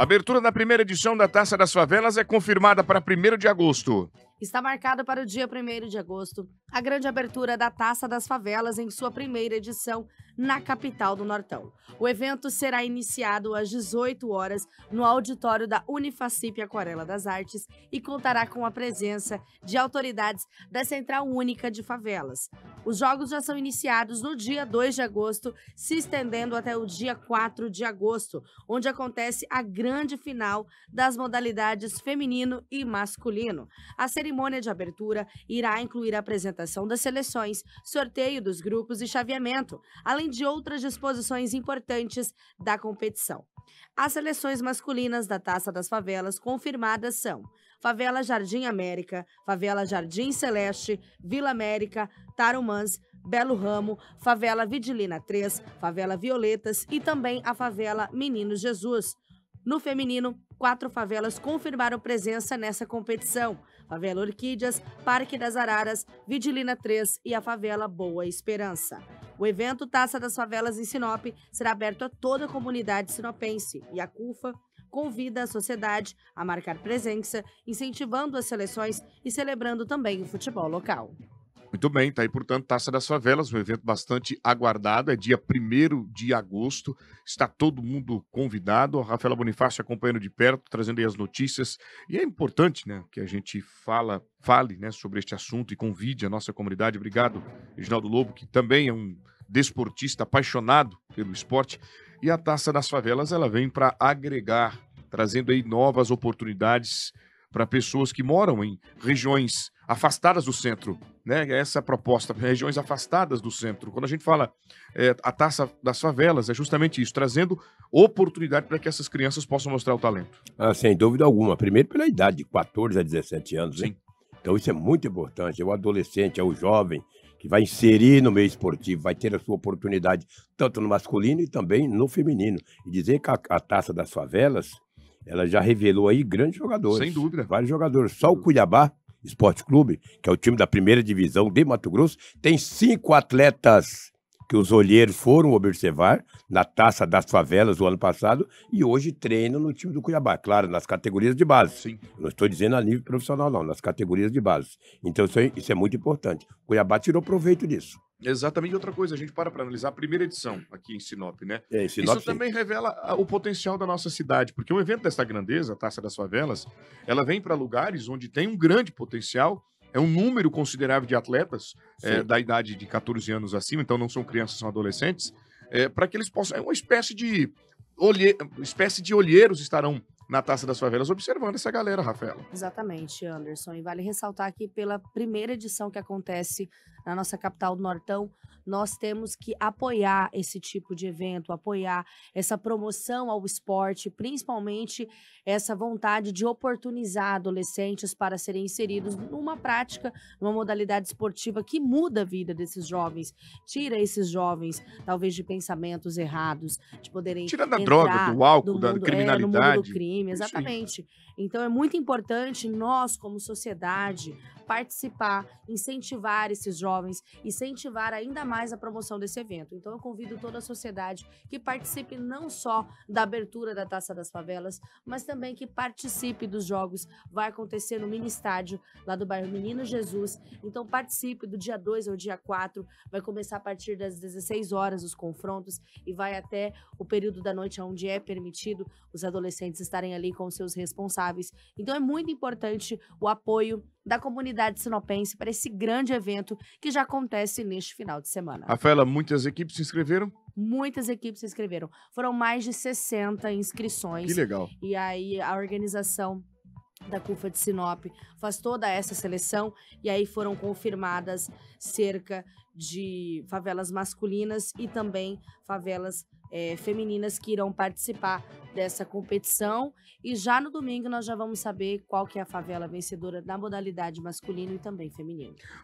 Abertura da primeira edição da Taça das Favelas é confirmada para 1 de agosto. Está marcada para o dia 1 de agosto a grande abertura da Taça das Favelas em sua primeira edição na capital do Nortão. O evento será iniciado às 18 horas no auditório da Unifacip Aquarela das Artes e contará com a presença de autoridades da Central Única de Favelas. Os jogos já são iniciados no dia 2 de agosto, se estendendo até o dia 4 de agosto, onde acontece a grande final das modalidades feminino e masculino. A cerimônia cerimônia de abertura irá incluir a apresentação das seleções, sorteio dos grupos e chaveamento, além de outras disposições importantes da competição. As seleções masculinas da Taça das Favelas confirmadas são Favela Jardim América, Favela Jardim Celeste, Vila América, Tarumãs, Belo Ramo, Favela Vidilina 3, Favela Violetas e também a Favela Meninos Jesus. No feminino, quatro favelas confirmaram presença nessa competição: Favela Orquídeas, Parque das Araras, Vidilina 3 e a Favela Boa Esperança. O evento Taça das Favelas em Sinop será aberto a toda a comunidade sinopense e a CUFA convida a sociedade a marcar presença, incentivando as seleções e celebrando também o futebol local. Muito bem, tá aí, portanto, Taça das Favelas, um evento bastante aguardado. É dia 1 de agosto, está todo mundo convidado. A Rafaela Bonifácio acompanhando de perto, trazendo aí as notícias. E é importante, né, que a gente fala, fale, né, sobre este assunto e convide a nossa comunidade. Obrigado, Reginaldo Lobo, que também é um desportista apaixonado pelo esporte. E a Taça das Favelas, ela vem para agregar, trazendo aí novas oportunidades para pessoas que moram em regiões afastadas do centro né, essa proposta, regiões afastadas do centro. Quando a gente fala é, a taça das favelas, é justamente isso, trazendo oportunidade para que essas crianças possam mostrar o talento. Ah, sem dúvida alguma. Primeiro pela idade, de 14 a 17 anos. Hein? Né? Sim. Então isso é muito importante. É o adolescente, é o jovem que vai inserir no meio esportivo, vai ter a sua oportunidade, tanto no masculino e também no feminino. E dizer que a, a taça das favelas, ela já revelou aí grandes jogadores. Sem dúvida. Vários jogadores. Só o Cuiabá Esporte Clube, que é o time da primeira divisão de Mato Grosso, tem cinco atletas que os olheiros foram observar na taça das favelas do ano passado e hoje treinam no time do Cuiabá, claro, nas categorias de base. Sim. Não estou dizendo a nível profissional, não, nas categorias de base. Então isso é, isso é muito importante. O Cuiabá tirou proveito disso. Exatamente. Outra coisa, a gente para para analisar a primeira edição aqui em Sinop, né? É, em Sinop, Isso sim. também revela o potencial da nossa cidade, porque um evento dessa grandeza, a Taça das Favelas, ela vem para lugares onde tem um grande potencial, é um número considerável de atletas é, da idade de 14 anos acima, então não são crianças, são adolescentes, é, para que eles possam. É uma espécie de olhe... espécie de olheiros estarão na Taça das Favelas, observando essa galera, Rafaela. Exatamente, Anderson. E vale ressaltar que pela primeira edição que acontece na nossa capital do Nortão, nós temos que apoiar esse tipo de evento, apoiar essa promoção ao esporte, principalmente essa vontade de oportunizar adolescentes para serem inseridos numa prática, numa modalidade esportiva que muda a vida desses jovens, tira esses jovens, talvez, de pensamentos errados, de poderem. Tira da droga, do álcool, mundo, é, da criminalidade. É, do crime, exatamente. Então, é muito importante nós, como sociedade, participar, incentivar esses jovens, incentivar ainda mais a promoção desse evento. Então eu convido toda a sociedade que participe não só da abertura da Taça das Favelas, mas também que participe dos jogos. Vai acontecer no mini estádio lá do bairro Menino Jesus. Então participe do dia 2 ao dia 4. Vai começar a partir das 16 horas os confrontos e vai até o período da noite onde é permitido os adolescentes estarem ali com seus responsáveis. Então é muito importante o apoio da comunidade sinopense para esse grande evento que já acontece neste final de semana. Rafaela, muitas equipes se inscreveram? Muitas equipes se inscreveram. Foram mais de 60 inscrições. Que legal. E aí a organização da CUFA de Sinop faz toda essa seleção e aí foram confirmadas cerca de favelas masculinas e também favelas é, femininas que irão participar dessa competição e já no domingo nós já vamos saber qual que é a favela vencedora da modalidade masculino e também feminino.